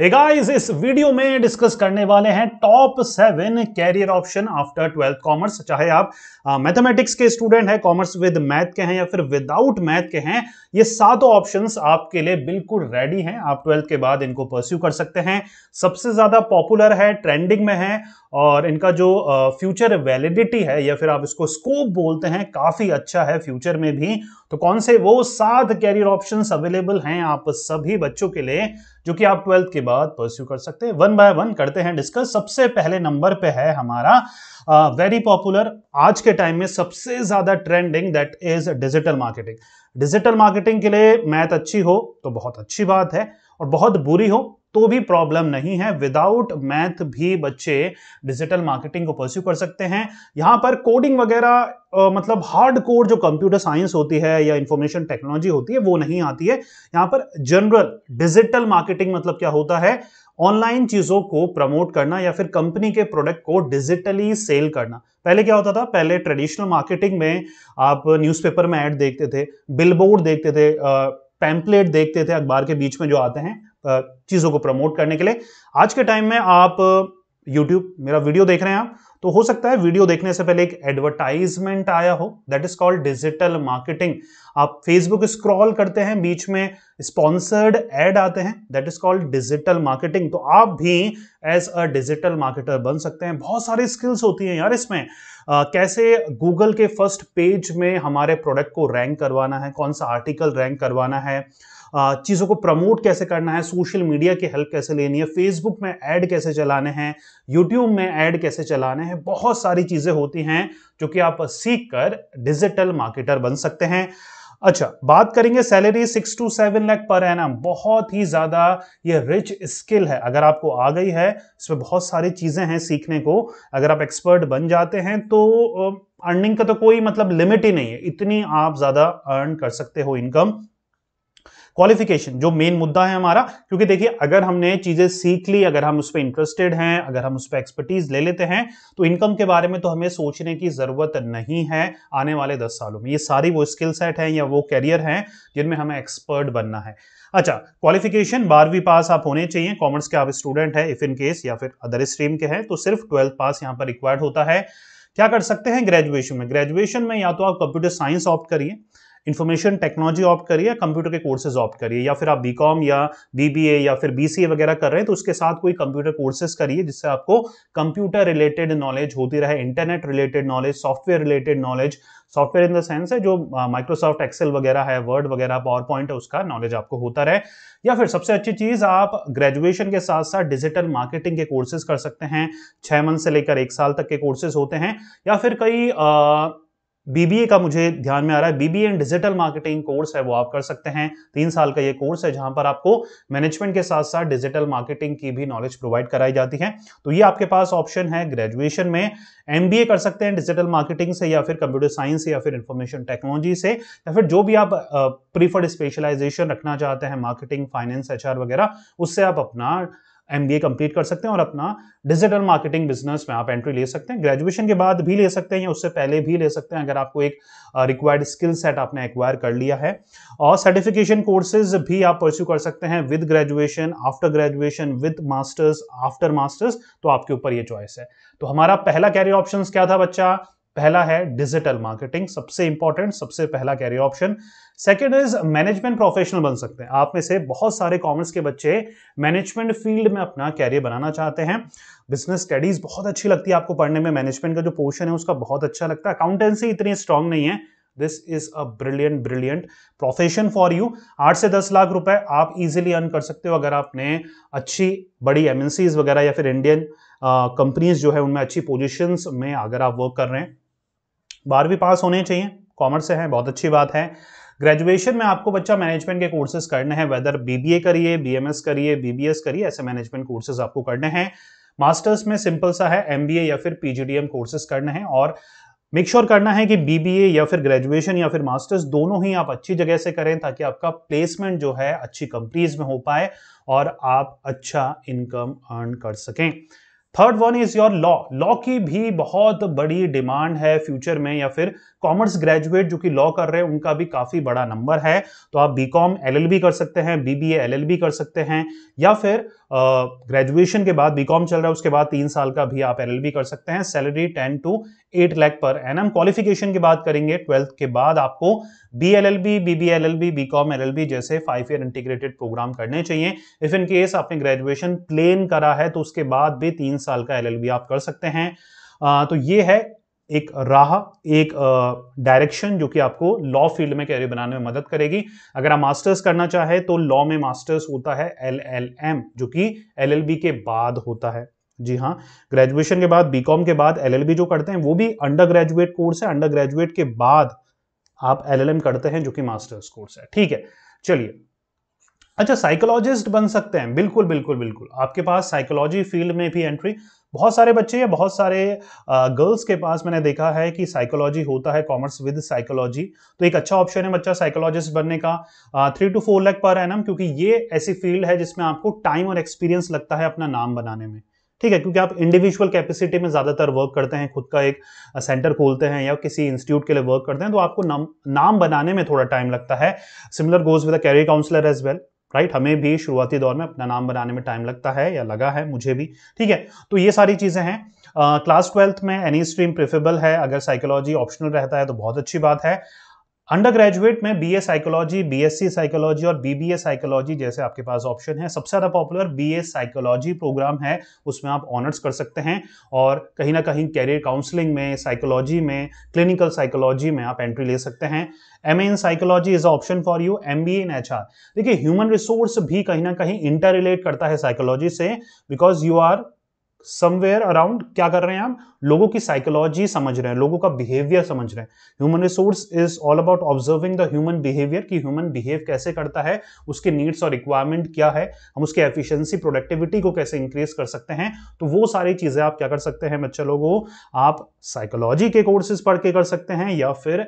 हे guys इस video में discuss करने वाले हैं top seven career option after twelfth commerce चाहे आप मैथमेटिक्स के स्टूडेंट हैं कॉमर्स विद मैथ के हैं या फिर विदाउट मैथ के हैं ये सातों ऑप्शंस आपके लिए बिल्कुल रेडी हैं आप ट्वेल्थ के बाद इनको परस्यू कर सकते हैं सबसे ज़्यादा पॉपुलर है ट्रेंडिंग में है और इनका जो फ्यूचर वैलिडिटी है या फिर आप इसको स्कोप बोलते हैं काफ़ी अच्छा है फ्यूचर में भी तो कौन से वो सात कैरियर ऑप्शंस अवेलेबल हैं आप सभी बच्चों के लिए जो कि आप ट्वेल्थ के बाद परस्यू कर सकते हैं वन बाय वन करते हैं डिस्कस सबसे पहले नंबर पे है हमारा वेरी uh, पॉपुलर आज के टाइम में सबसे ज्यादा trending that is digital marketing digital marketing के लिए मैथ अच्छी हो तो बहुत अच्छी बात है और बहुत बुरी हो तो भी प्रॉब्लम नहीं है विदाउट मैथ भी बच्चे डिजिटल मार्केटिंग को परस्यू कर सकते हैं यहां पर कोडिंग वगैरह मतलब हार्ड कोर जो कंप्यूटर साइंस होती है या इंफॉर्मेशन टेक्नोलॉजी होती है वो नहीं आती है यहां पर जनरल डिजिटल मार्केटिंग मतलब क्या होता है ऑनलाइन चीज़ों को प्रमोट करना या फिर कंपनी के प्रोडक्ट को डिजिटली सेल करना पहले क्या होता था पहले ट्रेडिशनल मार्केटिंग में आप न्यूज़पेपर में ऐड देखते थे बिलबोर्ड देखते थे पैम्पलेट देखते थे अखबार के बीच में जो आते हैं चीज़ों को प्रमोट करने के लिए आज के टाइम में आप यूट्यूब मेरा वीडियो देख रहे हैं आप तो हो सकता है वीडियो देखने से पहले एक एडवर्टाइजमेंट आया हो that is called digital marketing आप फेसबुक स्क्रॉल करते हैं बीच में स्पॉन्सर्ड एड आते हैं that is called digital marketing तो आप भी एज अ डिजिटल मार्केटर बन सकते हैं बहुत सारी स्किल्स होती हैं यार इसमें Uh, कैसे गूगल के फर्स्ट पेज में हमारे प्रोडक्ट को रैंक करवाना है कौन सा आर्टिकल रैंक करवाना है चीज़ों को प्रमोट कैसे करना है सोशल मीडिया की हेल्प कैसे लेनी है फेसबुक में ऐड कैसे चलाने हैं यूट्यूब में ऐड कैसे चलाने हैं बहुत सारी चीज़ें होती हैं जो कि आप सीख कर डिजिटल मार्केटर बन सकते हैं अच्छा बात करेंगे salary six to seven lakh पर है ना बहुत ही ज़्यादा ये रिच स्किल है अगर आपको आ गई है इसमें बहुत सारी चीज़ें हैं सीखने को अगर आप एक्सपर्ट बन जाते हैं तो अर्निंग का तो कोई मतलब लिमिट ही नहीं है इतनी आप ज़्यादा अर्न कर सकते हो इनकम क्वालिफिकेशन जो मेन मुद्दा है हमारा क्योंकि देखिए अगर हमने चीजें सीख ली अगर हम उस पर इंटरेस्टेड हैं अगर हम उस पर एक्सपर्टीज ले लेते हैं तो इनकम के बारे में तो हमें सोचने की जरूरत नहीं है आने वाले दस सालों में ये सारी वो स्किल सेट है या वो कैरियर है जिनमें हमें एक्सपर्ट बनना है अच्छा क्वालिफिकेशन बारहवीं पास आप होने चाहिए कॉमर्स के आप स्टूडेंट है इफ इन केस या फिर अदर स्ट्रीम के हैं तो सिर्फ ट्वेल्थ पास यहाँ पर रिक्वायर्ड होता है क्या कर सकते हैं ग्रेजुएशन में ग्रेजुएशन में या तो आप कंप्यूटर साइंस ऑप्ट करिए इन्फॉर्मेशन टेक्नोलॉजी ऑप्ट करिए कंप्यूटर के कोर्सेज ऑप्ट करिए या फिर आप बी या बी या फिर बी वगैरह कर रहे हैं तो उसके साथ कोई कंप्यूटर कोर्सेज करिए जिससे आपको कंप्यूटर रिलेटेड नॉलेज होती रहे internet related knowledge software related knowledge software in the sense है जो माइक्रोसॉफ्ट एक्सेल वगैरह है वर्ड वगैरह पावर पॉइंट है उसका नॉलेज आपको होता रहे या फिर सबसे अच्छी चीज़ आप ग्रेजुएशन के साथ साथ डिजिटल मार्केटिंग के कोर्सेज कर सकते हैं छः मंथ से लेकर एक साल तक के कोर्सेज होते हैं या फिर कई बीबीए का मुझे ध्यान में आ रहा है BBA and digital marketing course है वो आप कर सकते हैं तीन साल का ये कोर्स है जहां पर आपको मैनेजमेंट के साथ साथ डिजिटल मार्केटिंग की भी नॉलेज प्रोवाइड कराई जाती है तो ये आपके पास ऑप्शन है ग्रेजुएशन में एमबीए कर सकते हैं डिजिटल मार्केटिंग से या फिर कंप्यूटर साइंस से या फिर इंफॉर्मेशन टेक्नोलॉजी से या फिर जो भी आप प्रीफर्ड स्पेशलाइजेशन रखना चाहते हैं मार्केटिंग फाइनेंस एच वगैरह उससे आप अपना एम बी ए कंप्लीट कर सकते हैं और अपना डिजिटल मार्केटिंग बिजनेस में आप एंट्री ले सकते हैं ग्रेजुएशन के बाद भी ले सकते हैं या उससे पहले भी ले सकते हैं अगर आपको एक रिक्वायर्ड स्किल सेट आपने एक्वायर कर लिया है और सर्टिफिकेशन कोर्सेज भी आप परस्यू कर सकते हैं with graduation after graduation with masters after masters तो आपके ऊपर ये चॉइस है तो हमारा पहला कैरियर ऑप्शन क्या था बच्चा पहला है डिजिटल मार्केटिंग सबसे इंपॉर्टेंट सबसे पहला career option second is management professional बन सकते हैं आप में से बहुत सारे कॉमर्स के बच्चे मैनेजमेंट फील्ड में अपना कैरियर बनाना चाहते हैं बिजनेस स्टडीज बहुत अच्छी लगती है आपको पढ़ने में मैनेजमेंट का जो पोर्शन है उसका बहुत अच्छा लगता है अकाउंटेंसी इतनी स्ट्रांग नहीं है this is a brilliant brilliant profession for you आठ से दस लाख रुपए आप इजिली अर्न कर सकते हो अगर आपने अच्छी बड़ी एमएनसीज वगैरह या फिर इंडियन कंपनीज uh, जो है उनमें अच्छी पोजिशंस में अगर आप वर्क कर रहे हैं बारहवीं पास होने चाहिए कॉमर्स से है बहुत अच्छी बात है ग्रेजुएशन में आपको बच्चा मैनेजमेंट के कोर्सेज करने हैं वेदर बीबीए करिए बीएमएस करिए बीबीएस करिए ऐसे मैनेजमेंट कोर्सेज आपको करने हैं मास्टर्स में सिंपल सा है एमबीए या फिर पीजीडीएम कोर्सेज करने हैं और मेक श्योर sure करना है कि बीबीए या फिर ग्रेजुएशन या फिर मास्टर्स दोनों ही आप अच्छी जगह से करें ताकि आपका प्लेसमेंट जो है अच्छी कंपनीज में हो पाए और आप अच्छा इनकम अर्न कर सकें third one is your law law की भी बहुत बड़ी डिमांड है फ्यूचर में या फिर कॉमर्स ग्रेजुएट जो कि लॉ कर रहे हैं उनका भी काफ़ी बड़ा नंबर है तो आप बी कॉम एल कर सकते हैं बी बी एल कर सकते हैं या फिर ग्रेजुएशन के बाद बी कॉम चल रहा है उसके बाद तीन साल का भी आप एल कर सकते हैं salary ten to eight lakh पर एन एम क्वालिफिकेशन की बात करेंगे ट्वेल्थ के बाद आपको B L L B B B L L B B com L L B जैसे फाइव ईयर इंटीग्रेटेड प्रोग्राम करने चाहिए इफ इन केस आपने ग्रेजुएशन प्लेन करा है तो उसके बाद भी तीन साल का एल एल बी आप कर सकते हैं आ, तो ये है एक राह एक डायरेक्शन जो कि आपको लॉ फील्ड में कैरियर बनाने में मदद करेगी अगर आप मास्टर्स करना चाहे तो लॉ में मास्टर्स होता है एल एल एम जो कि एल एल बी के बाद होता है जी हाँ ग्रेजुएशन के बाद बीकॉम के बाद एलएलबी जो करते हैं वो भी अंडर ग्रेजुएट कोर्स है अंडर ग्रेजुएट के बाद आप एलएलएम करते हैं जो कि मास्टर्स कोर्स है ठीक है चलिए अच्छा साइकोलॉजिस्ट बन सकते हैं बिल्कुल बिल्कुल बिल्कुल आपके पास साइकोलॉजी फील्ड में भी एंट्री बहुत सारे बच्चे या बहुत सारे गर्ल्स के पास मैंने देखा है कि साइकोलॉजी होता है कॉमर्स विद साइकोलॉजी तो एक अच्छा ऑप्शन है बच्चा साइकोलॉजिस्ट बनने का थ्री टू फोर लैक पर एनम क्योंकि ये ऐसी फील्ड है जिसमें आपको टाइम और एक्सपीरियंस लगता है अपना नाम बनाने में ठीक है क्योंकि आप इंडिविजुअल कैपेसिटी में ज़्यादातर वर्क करते हैं खुद का एक सेंटर खोलते हैं या किसी इंस्टीट्यूट के लिए वर्क करते हैं तो आपको नाम नाम बनाने में थोड़ा टाइम लगता है similar goes with career counsellor as well right हमें भी शुरुआती दौर में अपना नाम बनाने में टाइम लगता है या लगा है मुझे भी ठीक है तो ये सारी चीज़ें हैं क्लास ट्वेल्थ में एनी स्ट्रीम प्रेफरेबल है अगर साइकोलॉजी ऑप्शनल रहता है तो बहुत अच्छी बात है अंडर ग्रेजुएट में B A psychology B S C psychology और बी बी ए साइकोलॉजी जैसे आपके पास ऑप्शन है सबसे ज़्यादा popular B A psychology programme है उसमें आप ऑनर्स कर सकते हैं और कहीं ना कहीं कैरियर काउंसलिंग में साइकोलॉजी में क्लिनिकल साइकोलॉजी में आप एंट्री ले सकते हैं M A in psychology is option for you M B in H R देखिए ह्यूमन रिसोर्स भी कहीं ना कहीं इंटर रिलेट करता है साइकोलॉजी से because you are somewhere around क्या कर रहे हैं हम लोगों की साइकोलॉजी समझ रहे हैं लोगों का बिहेवियर समझ रहे हैं human resource is all about observing the human behaviour कि ह्यूमन बिहेव कैसे करता है उसके नीड्स और रिक्वायरमेंट क्या है हम उसके एफिशिएंसी प्रोडक्टिविटी को कैसे इंक्रीज कर सकते हैं तो वो सारी चीज़ें आप क्या कर सकते हैं बच्चे लोगों आप साइकोलॉजी के कोर्सेज पढ़ के कर सकते हैं या फिर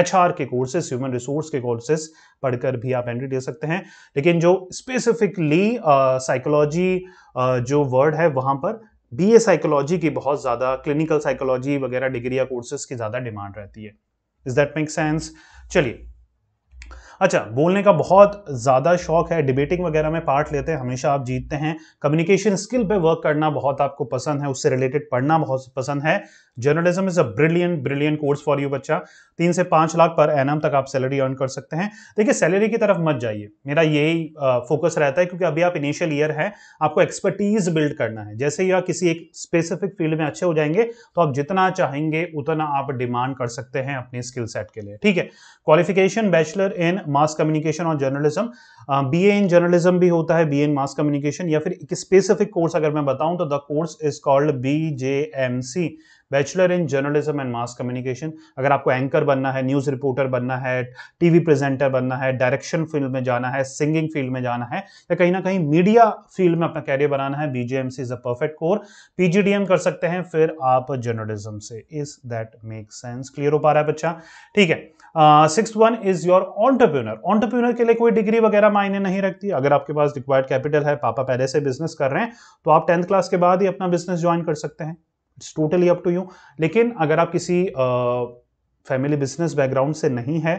एच के कोर्सेज ह्यूमन रिसोर्स के कोर्सेज पढ़कर भी आप एंट्री दे सकते हैं लेकिन जो स्पेसिफिकली साइकोलॉजी uh, uh, जो वर्ड है वहां पर बी ए साइकोलॉजी की बहुत ज़्यादा क्लिनिकल साइकोलॉजी वगैरह डिग्री या कोर्सेज की ज़्यादा डिमांड रहती है इज दैट मेक सेंस चलिए अच्छा बोलने का बहुत ज़्यादा शौक है डिबेटिंग वगैरह में पार्ट लेते हैं हमेशा आप जीतते हैं कम्युनिकेशन स्किल पे वर्क करना बहुत आपको पसंद है उससे रिलेटेड पढ़ना बहुत पसंद है journalism is a brilliant brilliant course for you बच्चा तीन से पांच लाख पर एन तक आप सैलरी अर्न कर सकते हैं देखिए सैलरी की तरफ मत जाइए मेरा यही फोकस रहता है क्योंकि अभी आप इनिशियल ईयर है आपको एक्सपर्टीज बिल्ड करना है जैसे ही आप किसी एक स्पेसिफिक फील्ड में अच्छे हो जाएंगे तो आप जितना चाहेंगे उतना आप डिमांड कर सकते हैं अपने स्किल सेट के लिए ठीक है qualification bachelor in mass communication और जर्नलिज्म बी इन जर्नलिज्म भी होता है बी इन मास कम्युनिकेशन या फिर एक स्पेसिफिक कोर्स अगर मैं बताऊं तो the course is called B J M C bachelor in journalism and mass communication अगर आपको एंकर बनना है न्यूज़ रिपोर्टर बनना है टीवी प्रेजेंटर बनना है डायरेक्शन फील्ड में जाना है सिंगिंग फील्ड में जाना है या कहीं ना कहीं मीडिया फील्ड में अपना कैरियर बनाना है BJM is a perfect core PGDM कर सकते हैं फिर आप जर्नलिज्म से is that make sense clear हो पा रहा है बच्चा ठीक है six one is your entrepreneur entrepreneur के लिए कोई डिग्री वगैरह मायने नहीं रखती अगर आपके पास रिक्वायर्ड कैपिटल है पापा पहले से बिजनेस कर रहे हैं तो आप टेंथ क्लास के बाद ही अपना बिजनेस ज्वाइन कर सकते हैं it's totally up to you लेकिन अगर आप किसी फैमिली बिजनेस बैकग्राउंड से नहीं है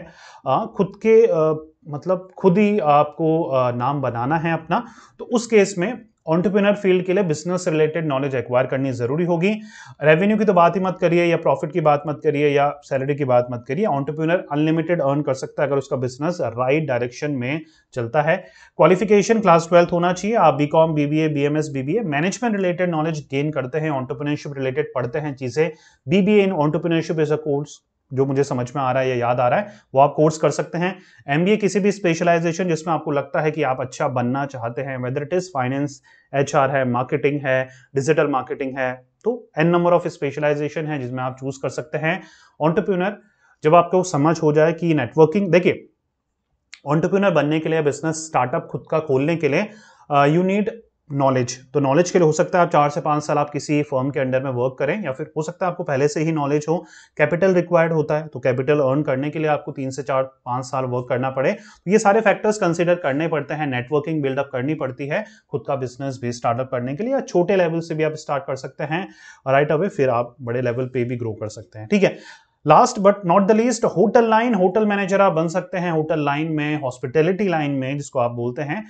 आ, खुद के आ, मतलब खुद ही आपको आ, नाम बनाना है अपना तो उस केस में ऑन्टरप्रिनर फील्ड के लिए बिजनेस रिलेटेड नॉलेज एक्वायर करनी जरूरी होगी रेवेन्यू की तो बात ही मत करिए या प्रॉफिट की बात मत करिए या सैलरी की बात मत करिए ऑन्टरप्रिनर अनलिमिटेड अर्न कर सकता है अगर उसका बिजनेस राइट डायरेक्शन में चलता है क्वालिफिकेशन क्लास ट्वेल्थ होना चाहिए आप B com B B A B M S B B A management related knowledge gain करते हैं ऑन्टरप्रिनरशिप रिलेटेड पढ़ते हैं चीज़ें B B A in entrepreneurship is a course जो मुझे समझ में आ रहा है या याद आ रहा है वो आप कोर्स कर सकते हैं एम किसी भी स्पेशलाइजेशन जिसमें आपको लगता है कि आप अच्छा बनना चाहते हैं whether it is finance H है मार्केटिंग है डिजिटल मार्केटिंग है तो एन नंबर ऑफ स्पेशलाइजेशन है जिसमें आप चूज कर सकते हैं ऑन्टरप्रीनर जब आपको समझ हो जाए कि नेटवर्किंग देखिए ऑन्टरप्रीनर बनने के लिए बिजनेस स्टार्टअप खुद का खोलने के लिए यू uh, नीड नॉलेज तो नॉलेज के लिए हो सकता है आप चार से पाँच साल आप किसी फर्म के अंडर में वर्क करें या फिर हो सकता है आपको पहले से ही नॉलेज हो कैपिटल रिक्वायर्ड होता है तो कैपिटल अर्न करने के लिए आपको तीन से चार पाँच साल वर्क करना पड़े तो ये सारे फैक्टर्स कंसिडर करने पड़ते हैं नेटवर्किंग बिल्डअप करनी पड़ती है खुद का बिजनेस भी स्टार्टअप करने के लिए या छोटे लेवल से भी आप स्टार्ट कर सकते हैं राइट अवे फिर आप बड़े लेवल पर भी ग्रो कर सकते हैं ठीक है last but not the least hotel line hotel manager आप बन सकते हैं होटल लाइन में हॉस्पिटैलिटी लाइन में जिसको आप बोलते हैं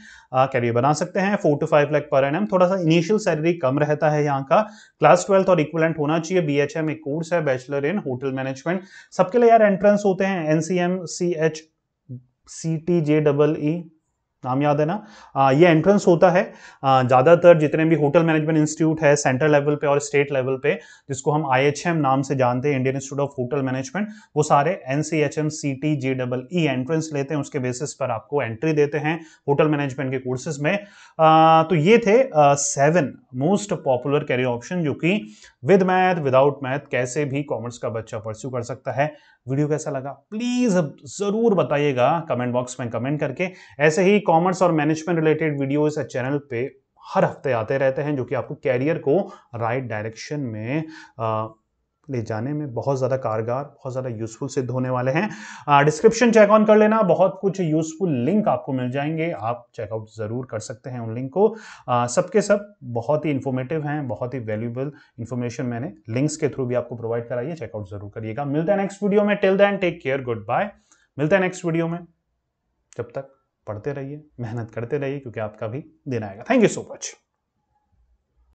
कैरियर बना सकते हैं फोर टू फाइव लैक पर एन एम थोड़ा सा इनिशियल सैलरी कम रहता है यहाँ का क्लास ट्वेल्थ और इक्वलेंट होना चाहिए बी एच एम एक कोर्स है बैचलर इन होटल मैनेजमेंट सबके लिए यार एंट्रेंस होते हैं N C M C H C T J double E नाम याद है ना आ, ये एंट्रेंस होता है ज़्यादातर जितने भी होटल मैनेजमेंट इंस्टीट्यूट है सेंट्रल लेवल पे और स्टेट लेवल पे जिसको हम आई नाम से जानते हैं Indian institute of hotel management वो सारे N C H M C T G double E entrance लेते हैं उसके बेसिस पर आपको एंट्री देते हैं होटल मैनेजमेंट के कोर्सेज में आ, तो ये थे seven most popular career option जो कि विद मैथ विदाउट मैथ कैसे भी कॉमर्स का बच्चा परस्यू कर सकता है वीडियो कैसा लगा प्लीज़ ज़रूर बताइएगा कमेंट बॉक्स में कमेंट करके ऐसे ही कॉमर्स और मैनेजमेंट रिलेटेड वीडियो इस चैनल पे हर हफ्ते आते रहते हैं जो कि आपको कैरियर को राइट डायरेक्शन में आ, ले जाने में बहुत ज़्यादा कारगर बहुत ज़्यादा यूजफुल सिद्ध होने वाले हैं डिस्क्रिप्शन चेक ऑन कर लेना बहुत कुछ यूजफुल लिंक आपको मिल जाएंगे आप चेकआउट ज़रूर कर सकते हैं उन लिंक को सबके सब बहुत ही इन्फॉर्मेटिव हैं बहुत ही वैल्यूबल इन्फॉर्मेशन मैंने लिंक्स के थ्रू भी आपको प्रोवाइड कराइए चेकआउट ज़रूर करिएगा मिलता है नेक्स्ट वीडियो में till then take care goodbye मिलता है नेक्स्ट वीडियो में जब तक पढ़ते रहिए मेहनत करते रहिए क्योंकि आपका भी दिन आएगा थैंक यू सो मच